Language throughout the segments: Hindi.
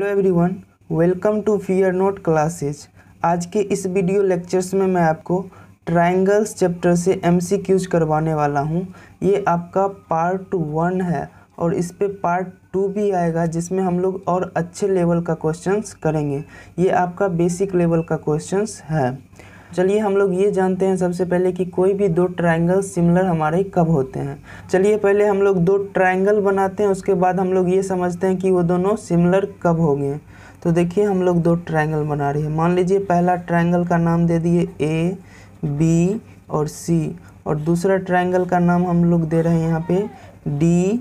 Hello everyone welcome to Fear Not classes आज के इस वीडियो लेक्चर्स में मैं आपको ट्रायंगल्स चैप्टर से एमसीक्यूज करवाने वाला हूं ये आपका पार्ट वन है और इस पर पार्ट टू भी आएगा जिसमें हम लोग और अच्छे लेवल का क्वेश्चंस करेंगे ये आपका बेसिक लेवल का क्वेश्चंस है चलिए हम लोग ये जानते हैं सबसे पहले कि कोई भी दो ट्रायंगल सिमिलर हमारे कब होते हैं चलिए पहले हम लोग दो ट्रायंगल बनाते हैं उसके बाद हम लोग ये समझते हैं कि वो दोनों सिमिलर कब हो गए तो देखिए हम लोग दो ट्रायंगल बना रहे हैं मान लीजिए पहला ट्रायंगल का नाम दे दिए ए बी और सी और दूसरा ट्राइंगल का नाम हम लोग दे रहे हैं यहाँ पर डी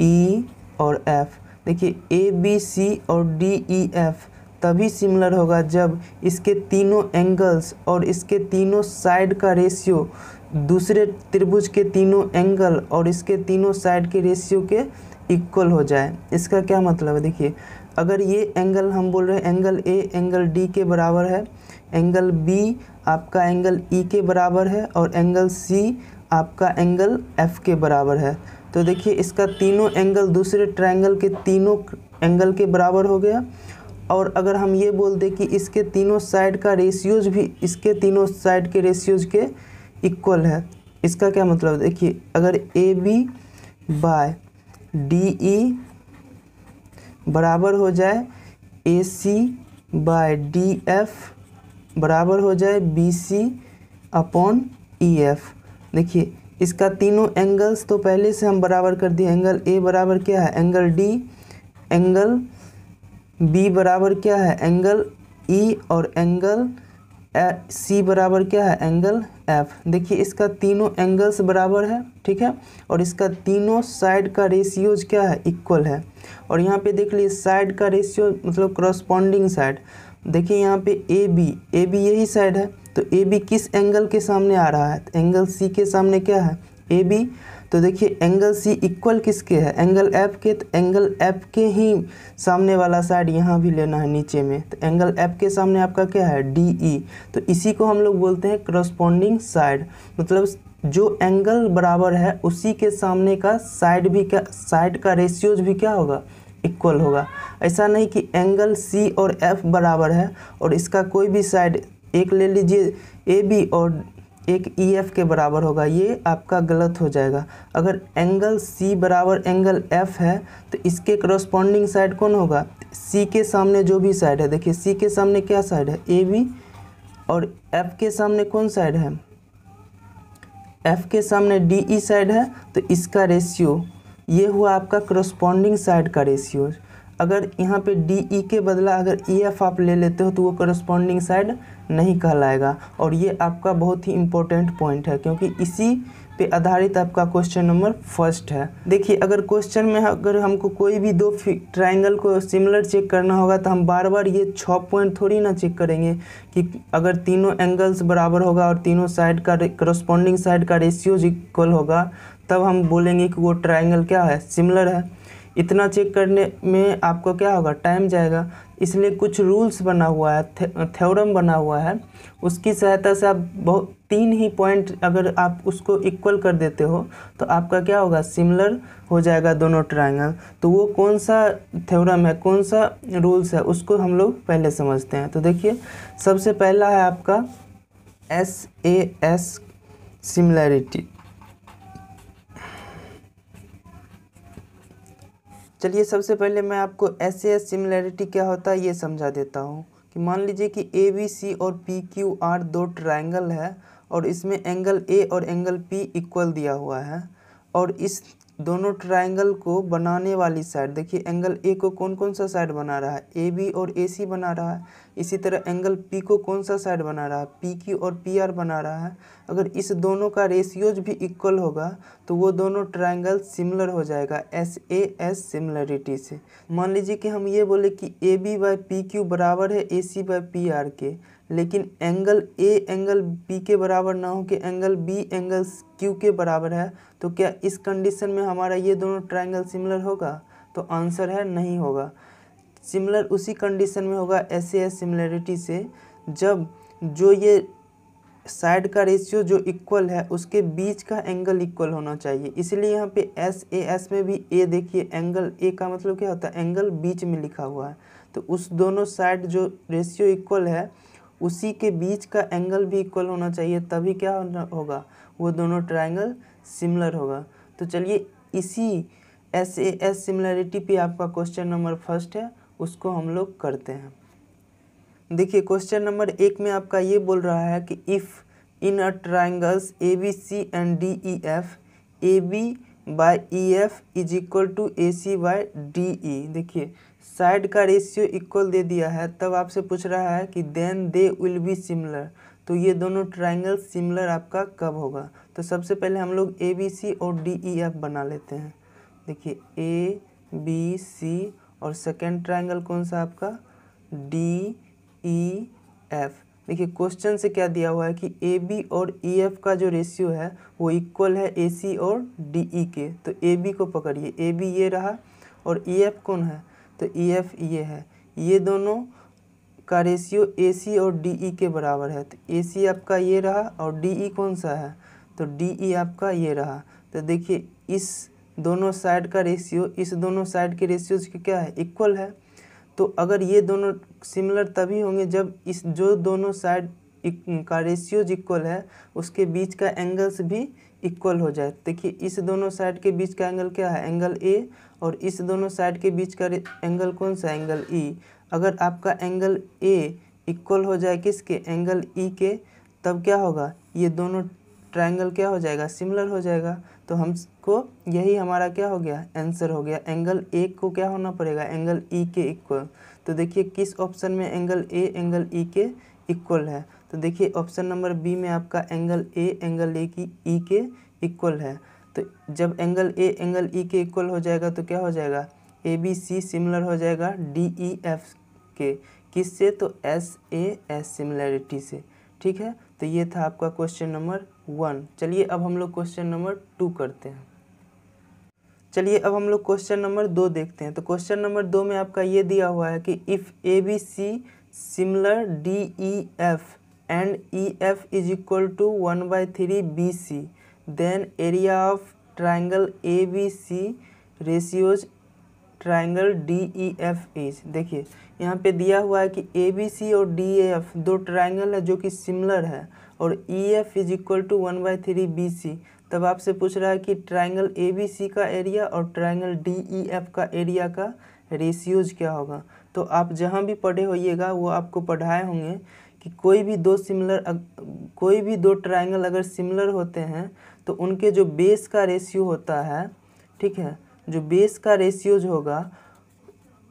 ई और एफ देखिए ए बी सी और डी ई एफ तभी सिमिलर होगा जब इसके तीनों एंगल्स और इसके तीनों साइड का रेशियो दूसरे त्रिभुज के तीनों एंगल और इसके तीनों साइड के रेशियो के इक्वल हो जाए इसका क्या मतलब है देखिए अगर ये एंगल हम बोल रहे हैं एंगल ए एंगल डी के बराबर है एंगल बी आपका एंगल ई e के बराबर है और एंगल सी आपका एंगल एफ के बराबर है तो देखिए इसका तीनों एंगल दूसरे ट्रायंगल के तीनों एंगल के बराबर हो गया और अगर हम ये बोल दें कि इसके तीनों साइड का रेशियोज भी इसके तीनों साइड के रेशियोज के इक्वल है इसका क्या मतलब देखिए अगर A B by D E बराबर हो जाए A C by D F बराबर हो जाए B C upon E F देखिए इसका तीनों एंगल्स तो पहले से हम बराबर कर दिए एंगल ए बराबर क्या है एंगल डी एंगल बी बराबर क्या है एंगल ई e और एंगल सी बराबर क्या है एंगल एफ देखिए इसका तीनों एंगल्स बराबर है ठीक है और इसका तीनों साइड का रेशियोज क्या है इक्वल है और यहाँ पे देख लीजिए साइड का रेशियो मतलब क्रॉसपॉन्डिंग साइड देखिए यहाँ पे ए बी ए बी यही साइड है तो ए बी किस एंगल के सामने आ रहा है एंगल सी के सामने क्या है ए बी तो देखिए एंगल सी इक्वल किसके है एंगल एफ के तो एंगल एफ के ही सामने वाला साइड यहाँ भी लेना है नीचे में तो एंगल एफ के सामने आपका क्या है डी ई e। तो इसी को हम लोग बोलते हैं क्रॉस्पॉन्डिंग साइड मतलब जो एंगल बराबर है उसी के सामने का साइड भी क्या साइड का रेशियोज भी क्या होगा इक्वल होगा ऐसा नहीं कि एंगल सी और एफ बराबर है और इसका कोई भी साइड एक ले लीजिए ए बी और एक ई e एफ के बराबर होगा ये आपका गलत हो जाएगा अगर एंगल सी बराबर एंगल एफ है तो इसके करस्पॉन्डिंग साइड कौन होगा सी के सामने जो भी साइड है देखिए सी के सामने क्या साइड है ए बी और एफ के सामने कौन साइड है एफ के सामने डी ई साइड है तो इसका रेशियो ये हुआ आपका करस्पॉन्डिंग साइड का रेशियो अगर यहाँ पे डी ई e के बदला अगर ई e एफ आप ले लेते हो तो वो करस्पॉन्डिंग साइड नहीं कहलाएगा और ये आपका बहुत ही इम्पोर्टेंट पॉइंट है क्योंकि इसी पे आधारित आपका क्वेश्चन नंबर फर्स्ट है देखिए अगर क्वेश्चन में अगर हमको कोई भी दो ट्रायंगल को सिमिलर चेक करना होगा तो हम बार बार ये छः पॉइंट थोड़ी ना चेक करेंगे कि अगर तीनों एंगल्स बराबर होगा और तीनों साइड का करस्पॉन्डिंग साइड का रेशियोज इक्वल होगा तब हम बोलेंगे कि वो ट्राइंगल क्या है सिमिलर है इतना चेक करने में आपको क्या होगा टाइम जाएगा इसलिए कुछ रूल्स बना हुआ है थे, थ्योरम बना हुआ है उसकी सहायता से आप बहुत तीन ही पॉइंट अगर आप उसको इक्वल कर देते हो तो आपका क्या होगा सिमिलर हो जाएगा दोनों ट्रायंगल तो वो कौन सा थ्योरम है कौन सा रूल्स है उसको हम लोग पहले समझते हैं तो देखिए सबसे पहला है आपका एस ए एस सिमिलरिटी चलिए सबसे पहले मैं आपको एस एस सिमिलैरिटी क्या होता है ये समझा देता हूँ कि मान लीजिए कि ए बी सी और पी क्यू आर दो ट्रायंगल है और इसमें एंगल ए और एंगल पी इक्वल दिया हुआ है और इस दोनों ट्रायंगल को बनाने वाली साइड देखिए एंगल ए को कौन कौन सा साइड बना रहा है ए बी और ए सी बना रहा है इसी तरह एंगल पी को कौन सा साइड बना रहा है पी क्यू और पी आर बना रहा है अगर इस दोनों का रेशियोज भी इक्वल होगा तो वो दोनों ट्रायंगल सिमिलर हो जाएगा एस ए एस सिमिलरिटी से मान लीजिए कि हम ये बोले कि A B by P Q बराबर है A C by P R के लेकिन एंगल ए एंगल बी के बराबर ना हो कि एंगल बी एंगल क्यू के बराबर है तो क्या इस कंडीशन में हमारा ये दोनों ट्राइंगल सिमिलर होगा तो आंसर है नहीं होगा सिमिलर उसी कंडीशन में होगा ऐसे सिमिलरिटी से जब जो ये साइड का रेशियो जो इक्वल है उसके बीच का एंगल इक्वल होना चाहिए इसलिए यहाँ पे एस ए एस में भी ए देखिए एंगल ए का मतलब क्या होता है एंगल बीच में लिखा हुआ है तो उस दोनों साइड जो रेशियो इक्वल है उसी के बीच का एंगल भी इक्वल होना चाहिए तभी क्या होगा वो दोनों ट्राइंगल सिमिलर होगा तो चलिए इसी एस ए एस सिमिलरिटी पे आपका क्वेश्चन नंबर फर्स्ट है उसको हम लोग करते हैं देखिए क्वेश्चन नंबर एक में आपका ये बोल रहा है कि if in a triangles A B C and D E F A B by E F is equal to A C by D E देखिए साइड का रेशियो इक्वल दे दिया है तब आपसे पूछ रहा है कि then they will be similar तो ये दोनों ट्राइंगल सिमिलर आपका कब होगा तो सबसे पहले हम लोग ए बी सी और डी ई एफ बना लेते हैं देखिए ए बी सी और सेकेंड ट्राइंगल कौन सा आपका डी ई एफ देखिए क्वेश्चन से क्या दिया हुआ है कि ए बी और ई e, एफ का जो रेशियो है वो इक्वल है ए सी और डी ई e के तो ए बी को पकड़िए ए बी ये रहा और ई e, एफ कौन है तो ई एफ ये है ये दोनों का रेशियो ए सी और डी ई के बराबर है तो ए सी आपका ये रहा और डी ई कौन सा है तो डी ई आपका ये रहा तो देखिए इस दोनों साइड का रेशियो इस दोनों साइड के रेशियोज क्या है इक्वल है तो अगर ये दोनों सिमिलर तभी होंगे जब इस जो दोनों साइड का रेशियोज इक्वल है उसके बीच का एंगल्स भी इक्वल हो जाए देखिए इस दोनों साइड के बीच का एंगल क्या है एंगल ए और इस दोनों साइड के बीच का एंगल कौन सा एंगल ई e. अगर आपका एंगल ए इक्वल हो जाए किसके एंगल ई e के तब क्या होगा ये दोनों ट्राइंगल क्या हो जाएगा सिमिलर हो जाएगा तो हमको यही हमारा क्या हो गया आंसर हो गया एंगल ए को क्या होना पड़ेगा एंगल ई e के इक्वल तो देखिए किस ऑप्शन में एंगल ए एंगल ई के इक्वल है तो देखिए ऑप्शन नंबर बी में आपका एंगल ए एंगल ए की ई e के इक्वल है तो जब एंगल ए एंगल ई के इक्वल हो जाएगा तो क्या हो जाएगा ए बी सी सिमिलर हो जाएगा डी ई एफ के किस से तो एस ए एस सिमिलैरिटी से ठीक है तो ये था आपका क्वेश्चन नंबर वन चलिए अब हम लोग क्वेश्चन नंबर टू करते हैं चलिए अब हम लोग क्वेश्चन नंबर दो देखते हैं तो क्वेश्चन नंबर दो में आपका ये दिया हुआ है कि if A B C similar D E F and E F is equal to one by three B C then area of triangle A B C ratios triangle D E F is देखिए यहाँ पे दिया हुआ है कि ए बी सी और डी ए एफ दो ट्राइंगल है जो कि सिमिलर है और E F is equal to one by three B C तब आपसे पूछ रहा है कि ट्राइंगल ए बी सी का एरिया और ट्राइंगल डी ई एफ का एरिया का रेशियोज क्या होगा तो आप जहाँ भी पढ़े होइएगा वो आपको पढ़ाए होंगे कि कोई भी दो सिमिलर कोई भी दो ट्राइंगल अगर सिमिलर होते हैं तो उनके जो बेस का रेशियो होता है ठीक है जो बेस का रेशियोज होगा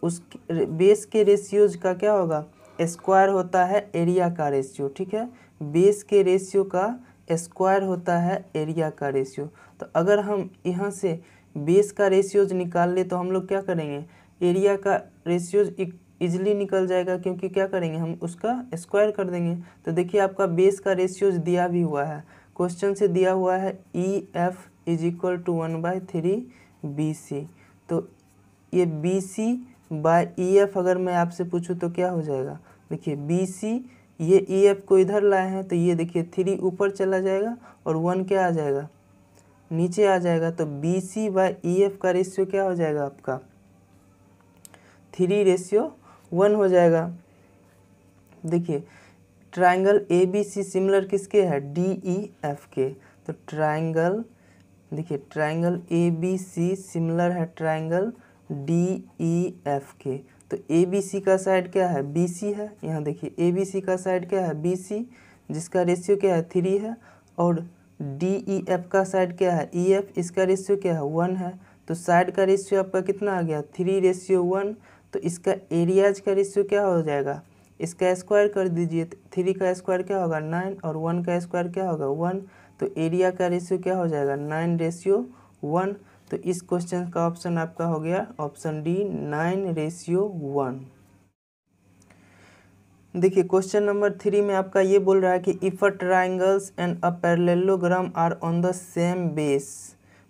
उस बेस के रेशियोज का क्या होगा स्क्वायर होता है एरिया का रेशियो ठीक है बेस के रेशियो का स्क्वायर होता है एरिया का रेशियो तो अगर हम यहाँ से बेस का रेशियोज निकाल ले तो हम लोग क्या करेंगे एरिया का रेशियोज ईजिली निकल जाएगा क्योंकि क्या करेंगे हम उसका स्क्वायर कर देंगे तो देखिए आपका बेस का रेशियोज दिया भी हुआ है क्वेश्चन से दिया हुआ है E F is equal to one by three B C तो ये B C by E F अगर मैं आपसे पूछूँ तो क्या हो जाएगा देखिए बी सी ये ई एफ को इधर लाए हैं तो ये देखिए थ्री ऊपर चला जाएगा और वन क्या आ जाएगा नीचे आ जाएगा तो B C by E F का रेशियो क्या हो जाएगा आपका थ्री रेशियो वन हो जाएगा देखिए triangle A B C similar किसके है डी ई एफ के तो ट्राइंगल देखिए triangle A B C similar है ट्राइंगल डी ई एफ के तो ए बी सी का साइड क्या है बी सी है यहाँ देखिए ए बी सी का साइड क्या है बी सी जिसका रेशियो क्या है थ्री है और डी ई एफ का साइड क्या है ई e एफ इसका रेशियो क्या है वन है तो साइड का रेशियो आपका कितना आ गया थ्री रेशियो वन तो इसका एरियाज का रेशियो क्या हो जाएगा इसका स्क्वायर कर दीजिए थ्री का स्क्वायर क्या होगा नाइन और वन का स्क्वायर क्या होगा वन तो एरिया का रेशियो क्या हो जाएगा नाइन रेशियो वन तो इस क्वेश्चन का ऑप्शन आपका हो गया option D nine ratio one देखिए क्वेश्चन नंबर थ्री में आपका ये बोल रहा है कि if a triangles and a parallelogram are on the same base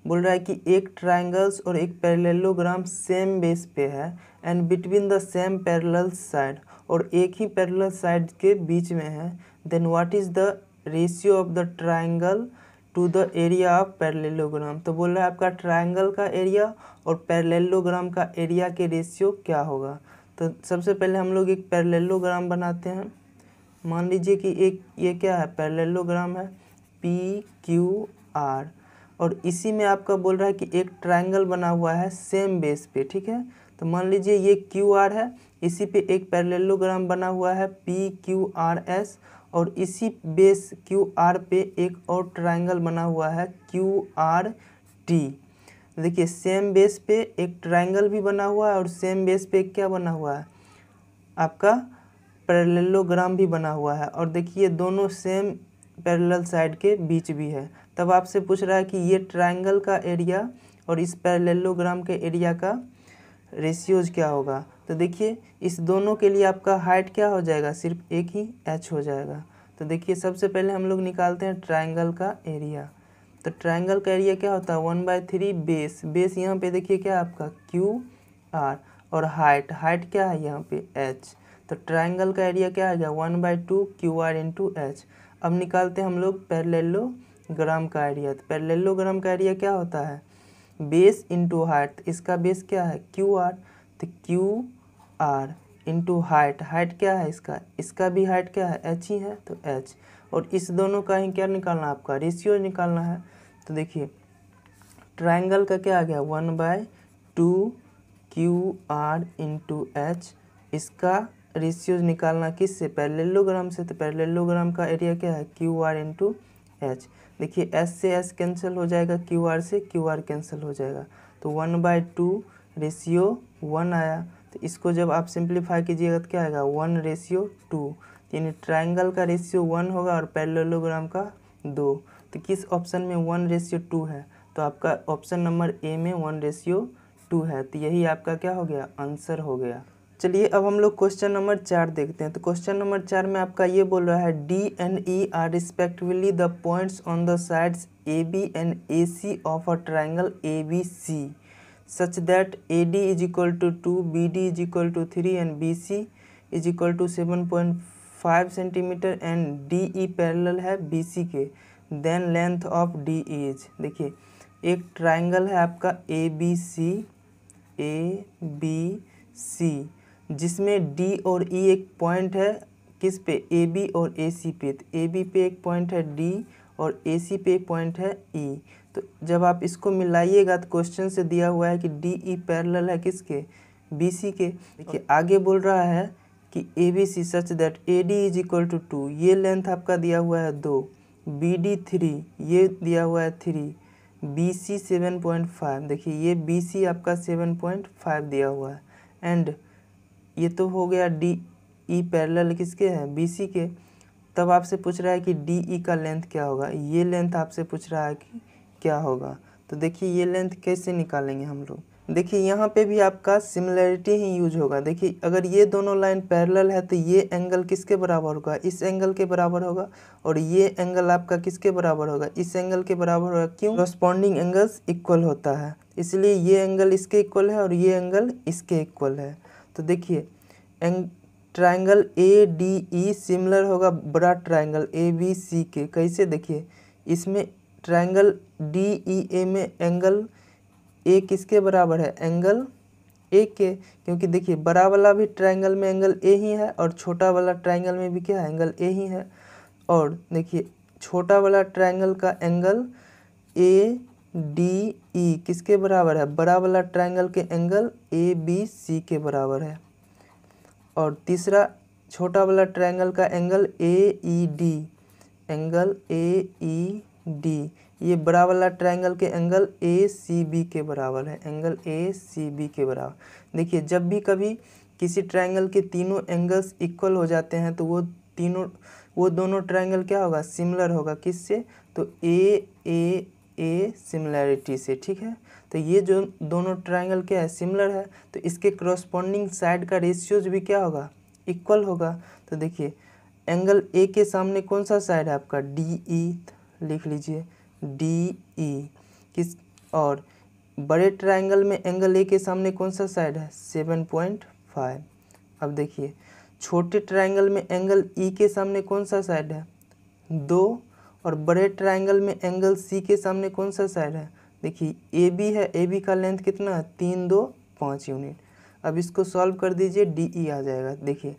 बोल रहा है कि एक ट्राइंगल्स और एक पैरेललोग्राम सेम बेस पे है and between the same parallel side और एक ही पैरल साइड के बीच में है then what is the ratio of the triangle to the area of parallelogram तो बोल रहा है आपका ट्राइंगल का एरिया और पैरेलोग्राम का एरिया के रेशियो क्या होगा तो सबसे पहले हम लोग एक पैरेलोग्राम बनाते हैं मान लीजिए कि एक ये क्या है पैरेलोग्राम है पी क्यू आर और इसी में आपका बोल रहा है कि एक ट्राइंगल बना हुआ है सेम बेस पे ठीक है तो मान लीजिए ये क्यू आर है इसी पे एक पैरेलोग्राम बना हुआ है पी क्यू आर एस और इसी बेस क्यू आर पे एक और ट्रायंगल बना हुआ है क्यू आर टी देखिए सेम बेस पे एक ट्रायंगल भी बना हुआ है और सेम बेस पे क्या बना हुआ है आपका पैरेललोग्राम भी बना हुआ है और देखिए दोनों सेम पैरेलल साइड के बीच भी है तब आपसे पूछ रहा है कि ये ट्रायंगल का एरिया और इस पैरेललोग्राम के एरिया का रेशियोज क्या होगा तो देखिए इस दोनों के लिए आपका हाइट क्या हो जाएगा सिर्फ एक ही एच हो जाएगा तो देखिए सबसे पहले हम लोग निकालते हैं ट्राइंगल का एरिया तो ट्राइंगल का एरिया क्या होता है one by three base base यहाँ पे देखिए क्या आपका क्यू आर और हाइट हाइट क्या है यहाँ पे एच तो ट्राइंगल का एरिया क्या आ गया one by two Q R into H अब निकालते हैं हम लोग पैरेललो ग्राम का एरिया तो पैरेललो ग्राम का एरिया क्या होता है बेस इंटू हाइट इसका बेस क्या है क्यू आर तो Q R into height height क्या है इसका इसका भी हाइट क्या है एच ही है तो एच और इस दोनों का ही क्या निकालना है आपका रेशियो निकालना है तो देखिए ट्राइंगल का क्या आ गया one by two Q R into H इसका रेशियो निकालना किस से पैरेललोग्राम से तो पैरेललोग्राम का एरिया क्या है क्यू आर इंटू एच देखिए एस से एस कैंसिल हो जाएगा क्यू आर से क्यू आर कैंसिल हो जाएगा तो one by two ratio one आया तो इसको जब आप सिंप्लीफाई कीजिएगा तो क्या आएगा वन रेशियो टू यानी ट्राइंगल का रेशियो वन होगा और पैरेललोग्राम का दो तो किस ऑप्शन में वन रेशियो टू है तो आपका ऑप्शन नंबर ए में वन रेशियो टू है तो यही आपका क्या हो गया आंसर हो गया चलिए अब हम लोग क्वेश्चन नंबर चार देखते हैं तो क्वेश्चन नंबर चार में आपका ये बोल रहा है D and E are respectively the points on the sides A B and A C of a triangle A B C such that A D is to two B D is to two three and B C is and two seven point five centimeter and D E parallel है बी सी के then length of D is देखिए एक ट्राइंगल है आपका ए बी सी ए बी सी जिसमें डी और ई e एक पॉइंट है किस पे ए बी और ए सी पे ए बी पे एक पॉइंट है डी और ए सी पे एक पॉइंट है ई e. तो जब आप इसको मिलाइएगा तो क्वेश्चन से दिया हुआ है कि डी ई पैरल है किसके बी सी के देखिए आगे बोल रहा है कि A B C such that A D is equal to two ये लेंथ आपका दिया हुआ है दो बी डी थ्री ये दिया हुआ है three B C seven point five देखिए ये बी सी आपका सेवन पॉइंट फाइव दिया हुआ है एंड ये तो हो गया डी ई पैरल किसके हैं बी सी के तब आपसे पूछ रहा है कि डी ई e का लेंथ क्या होगा ये लेंथ आपसे पूछ रहा है कि क्या होगा तो देखिए ये लेंथ कैसे निकालेंगे हम लोग देखिए यहाँ पे भी आपका सिमिलरिटी ही यूज होगा देखिए अगर ये दोनों लाइन पैरेलल है तो ये एंगल किसके बराबर होगा इस एंगल के बराबर होगा और ये एंगल आपका किसके बराबर होगा इस एंगल के बराबर होगा क्यों रेस्पॉन्डिंग एंगल्स इक्वल होता है इसलिए ये एंगल इसके इक्वल है और ये एंगल इसके इक्वल है तो देखिए एंग triangle A D E similar होगा बड़ा ट्राइंगल ए बी सी के कैसे देखिए इसमें ट्रायंगल डी ई ए में एंगल ए किसके बराबर है एंगल ए के क्योंकि देखिए बड़ा वाला भी ट्रायंगल में एंगल ए ही है और छोटा वाला ट्रायंगल में भी क्या है एंगल ए ही है और देखिए छोटा वाला ट्रायंगल का एंगल ए डी ई किसके बराबर है बड़ा वाला ट्रायंगल के एंगल ए बी सी के बराबर है और तीसरा छोटा वाला ट्रायंगल का angle A E D angle A E D ये बड़ा वाला ट्रायंगल के एंगल ए सी बी के बराबर है एंगल ए सी बी के बराबर देखिए जब भी कभी किसी ट्रायंगल के तीनों एंगल्स इक्वल हो जाते हैं तो वो तीनों वो दोनों ट्रायंगल क्या होगा सिमिलर होगा किससे तो ए ए ए सिमिलैरिटी से ठीक है तो ये जो दोनों ट्रायंगल क्या है सिमिलर है तो इसके क्रॉस्पॉन्डिंग साइड का रेशियोज भी क्या होगा इक्वल होगा तो देखिए एंगल ए के सामने कौन सा साइड है आपका डी ई e, लिख लीजिए डी ई e। किस और बड़े ट्रायंगल में एंगल ए के सामने कौन सा साइड है सेवन पॉइंट फाइव अब देखिए छोटे ट्रायंगल में एंगल ई e के सामने कौन सा साइड है दो और बड़े ट्रायंगल में एंगल सी के सामने कौन सा साइड है देखिए ए बी है ए बी का लेंथ कितना है तीन दो पाँच यूनिट अब इसको सॉल्व कर दीजिए डी ई e आ जाएगा देखिए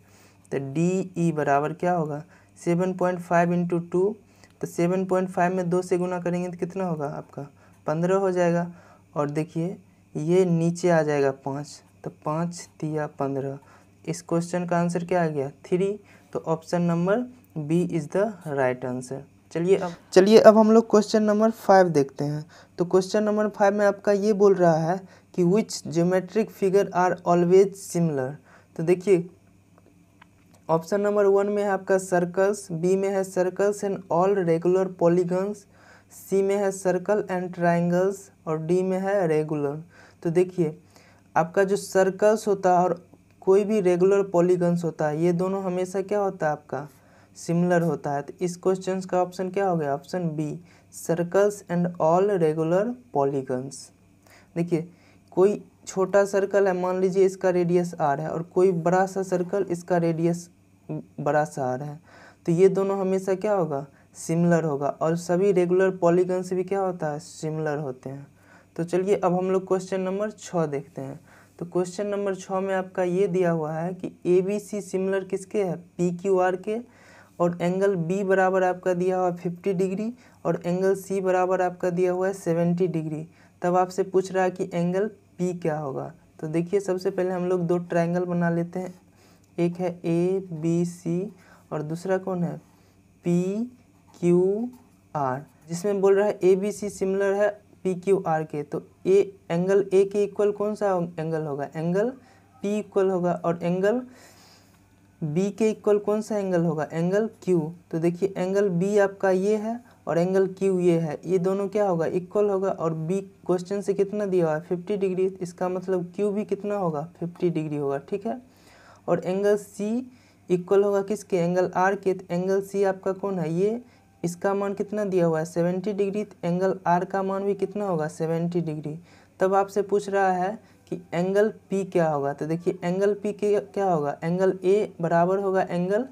तो डी ई e बराबर क्या होगा seven point five into two तो सेवन पॉइंट फाइव में दो से गुना करेंगे तो कितना होगा आपका पंद्रह हो जाएगा और देखिए ये नीचे आ जाएगा पाँच तो पाँच दिया पंद्रह इस क्वेश्चन का आंसर क्या आ गया थ्री तो option number B is the right answer चलिए अब चलिए अब हम लोग क्वेश्चन नंबर फाइव देखते हैं तो क्वेश्चन नंबर फाइव में आपका ये बोल रहा है कि which geometric figure are always similar तो देखिए ऑप्शन नंबर वन में है आपका सर्कल्स बी में है circles and all regular polygons C में है सर्कल एंड ट्राइंगल्स और डी में है रेगुलर तो देखिए आपका जो सर्कल्स होता है और कोई भी रेगुलर पॉलीगन्स होता है ये दोनों हमेशा क्या होता है आपका सिमिलर होता है तो इस क्वेश्चन का ऑप्शन क्या हो गया option B circles and all regular polygons देखिए कोई छोटा सर्कल है मान लीजिए इसका रेडियस आर है और कोई बड़ा सा सर्कल इसका रेडियस बड़ा सा आर है तो ये दोनों हमेशा क्या होगा सिमिलर होगा और सभी रेगुलर पॉलीगन से भी क्या होता है सिमिलर होते हैं तो चलिए अब हम लोग क्वेश्चन नंबर छः देखते हैं तो क्वेश्चन नंबर छः में आपका ये दिया हुआ है कि ए बी सी सिमिलर किसके है पी क्यू आर के और एंगल बी बराबर आपका दिया हुआ है फिफ्टी डिग्री और एंगल सी बराबर आपका दिया हुआ है सेवेंटी डिग्री तब आपसे पूछ रहा है कि एंगल पी क्या होगा तो देखिए सबसे पहले हम लोग दो ट्राइंगल बना लेते हैं एक है ए बी सी और दूसरा कौन है पी क्यू आर जिसमें बोल रहा है ए बी सी सिमिलर है पी क्यू आर के तो ए एंगल ए के इक्वल कौन सा एंगल होगा एंगल पी इक्वल होगा और एंगल बी के इक्वल कौन सा एंगल होगा एंगल क्यू तो देखिए एंगल बी आपका ये है और एंगल क्यू ये है ये दोनों क्या होगा इक्वल होगा और बी क्वेश्चन से कितना दिया हुआ है फिफ्टी डिग्री इसका मतलब क्यू भी कितना होगा फिफ्टी डिग्री होगा ठीक है और एंगल सी इक्वल होगा किसके एंगल आर के एंगल तो सी आपका कौन है ये इसका मान कितना दिया हुआ है सेवेंटी डिग्री एंगल आर का मान भी कितना होगा सेवेंटी डिग्री तब आपसे पूछ रहा है कि एंगल पी क्या होगा तो देखिए एंगल पी के क्या होगा एंगल ए बराबर होगा एंगल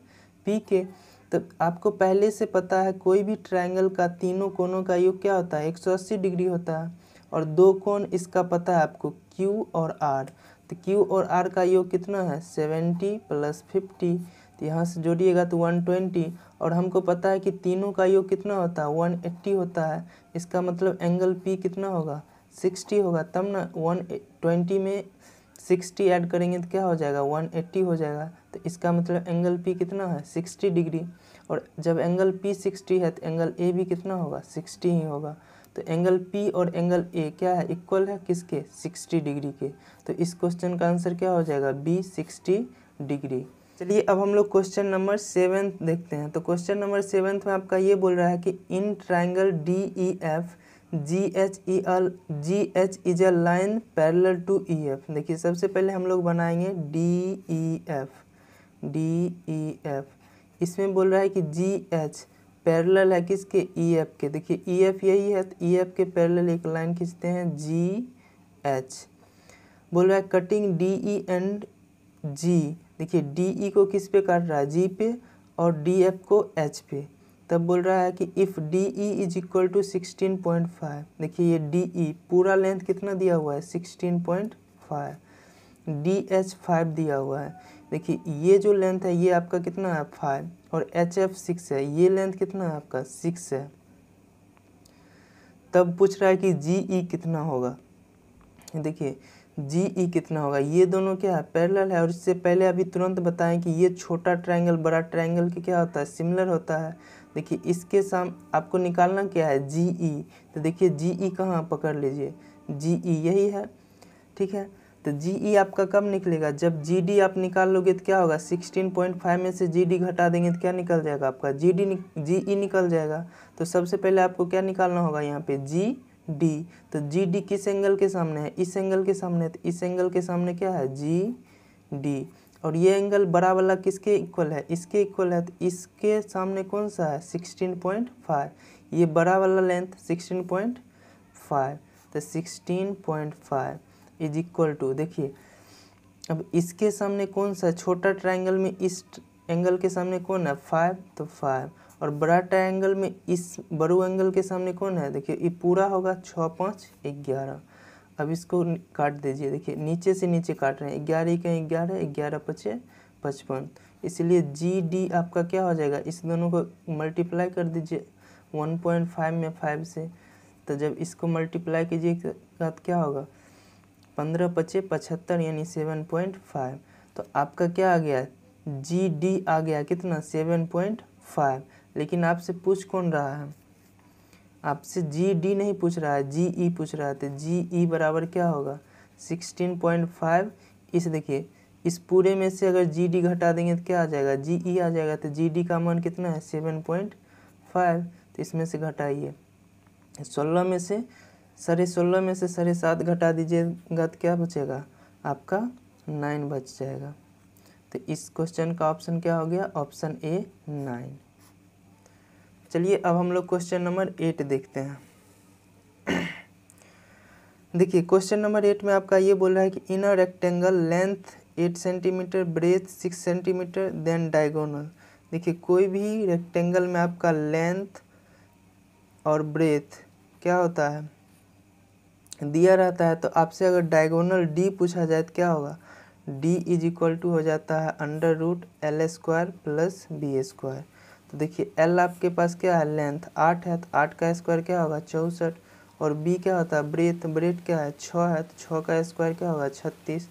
पी के तो आपको पहले से पता है कोई भी ट्रायंगल का तीनों कोनों का योग क्या होता है 180 डिग्री होता है और दो कोण इसका पता है आपको क्यू और आर तो क्यू और आर का योग कितना है सेवेंटी प्लस फिफ्टी तो यहाँ से जोड़िएगा तो वन ट्वेंटी और हमको पता है कि तीनों का योग कितना होता है वन एट्टी होता है इसका मतलब एंगल पी कितना होगा सिक्सटी होगा तब ना वन ट्वेंटी में सिक्सटी ऐड करेंगे तो क्या हो जाएगा वन एट्टी हो जाएगा तो इसका मतलब एंगल पी कितना है सिक्सटी डिग्री और जब एंगल पी सिक्सटी है तो एंगल ए भी कितना होगा सिक्सटी ही होगा तो एंगल पी और एंगल ए क्या है इक्वल है किसके सिक्सटी डिग्री के तो इस क्वेश्चन का आंसर क्या हो जाएगा बी सिक्सटी डिग्री चलिए अब हम लोग क्वेश्चन नंबर सेवेंथ देखते हैं तो क्वेश्चन नंबर सेवेंथ में आपका ये बोल रहा है कि in triangle D E F G H E L G H is a line parallel to E F देखिए सबसे पहले हम लोग बनाएंगे D E F D E F इसमें बोल रहा है कि जी एच पैरल है किसके ई e एफ के देखिए ई e एफ यही है तो ई e एफ के पैरल एक लाइन खींचते हैं जी एच बोल रहा है cutting D E and G देखिए डी ई को किस पे काट रहा है जी पे और डी एफ को एच पे तब बोल रहा है कि if D E is equal to sixteen point five देखिए ये डी ई e, पूरा लेंथ कितना दिया हुआ है sixteen point five D H five दिया हुआ है देखिए ये जो लेंथ है ये आपका कितना है फाइव और एच एफ सिक्स है ये लेंथ कितना है आपका सिक्स है तब पूछ रहा है कि जी ई e कितना होगा देखिए जी ई कितना होगा ये दोनों क्या है पैरेलल है और इससे पहले अभी तुरंत बताएं कि ये छोटा ट्रायंगल बड़ा ट्रायंगल के क्या होता है सिमिलर होता है देखिए इसके साम आपको निकालना क्या है जी ई तो देखिए जी ई कहाँ पकड़ लीजिए जी ई यही है ठीक है तो जी ई आपका कब निकलेगा जब जी डी आप निकाल लोगे तो क्या होगा सिक्सटीन पॉइंट फाइव में से जी डी घटा देंगे तो क्या निकल जाएगा आपका जी डी जी ई निकल जाएगा तो सबसे पहले आपको क्या निकालना होगा यहाँ पे जी डी तो जी डी किस एंगल के सामने है इस एंगल के सामने है तो इस एंगल के सामने क्या है जी डी और ये एंगल बड़ा वाला किसके इक्वल है इसके इक्वल है तो इसके सामने कौन सा है सिक्सटीन पॉइंट फाइव ये बड़ा वाला लेंथ सिक्सटीन पॉइंट फाइव तो sixteen point five is equal to देखिए अब इसके सामने कौन सा छोटा ट्राइंगल में इस एंगल के सामने कौन है फाइव तो फाइव और बड़ा ट्रायंगल में इस बड़ू एंगल के सामने कौन है देखिए ये पूरा होगा छः पाँच ग्यारह अब इसको काट दीजिए देखिए नीचे से नीचे काट रहे हैं ग्यारह का ग्यारह ग्यारह पचे पचपन इसलिए जी डी आपका क्या हो जाएगा इस दोनों को मल्टीप्लाई कर दीजिए वन पॉइंट फाइव में फाइव से तो जब इसको मल्टीप्लाई कीजिए तो क्या होगा पंद्रह पचे पचहत्तर यानी सेवन पॉइंट फाइव तो आपका क्या आ गया जी डी आ गया कितना सेवन पॉइंट फाइव लेकिन आपसे पूछ कौन रहा है आपसे जी डी नहीं पूछ रहा है जी ई e पूछ रहा है तो जी ई e बराबर क्या होगा सिक्सटीन पॉइंट फाइव इस देखिए इस पूरे में से अगर जी डी घटा देंगे तो क्या आ जाएगा जी ई e आ जाएगा तो जी डी का मान कितना है सेवन पॉइंट फाइव तो इसमें से घटाइए सोलह में से साढ़े सोलह में से साढ़े सात घटा दीजिएगा तो क्या बचेगा आपका नाइन बच जाएगा तो इस क्वेश्चन का ऑप्शन क्या हो गया ऑप्शन ए नाइन चलिए अब हम लोग क्वेश्चन नंबर एट देखते हैं देखिए क्वेश्चन नंबर एट में आपका ये बोल रहा है कि inner rectangle length eight centimeter breadth six centimeter then diagonal देखिए कोई भी रेक्टेंगल में आपका लेंथ और ब्रेथ क्या होता है दिया रहता है तो आपसे अगर डायगोनल डी पूछा जाए तो क्या होगा डी इज इक्वल टू हो जाता है under root L square plus B square तो देखिए एल आपके पास क्या है लेंथ आठ है तो आठ का स्क्वायर क्या होगा चौंसठ और बी क्या होता है ब्रेथ ब्रेथ क्या है छः है तो छः का स्क्वायर क्या होगा छत्तीस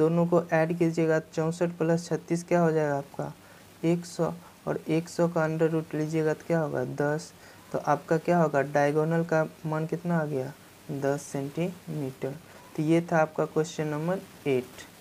दोनों को ऐड कीजिएगा तो चौंसठ प्लस छत्तीस क्या हो जाएगा आपका एक सौ और एक सौ का अंडर रूट लीजिएगा तो क्या होगा दस तो आपका क्या होगा डायगोनल का मान कितना आ गया दस सेंटीमीटर तो ये था आपका क्वेश्चन नंबर एट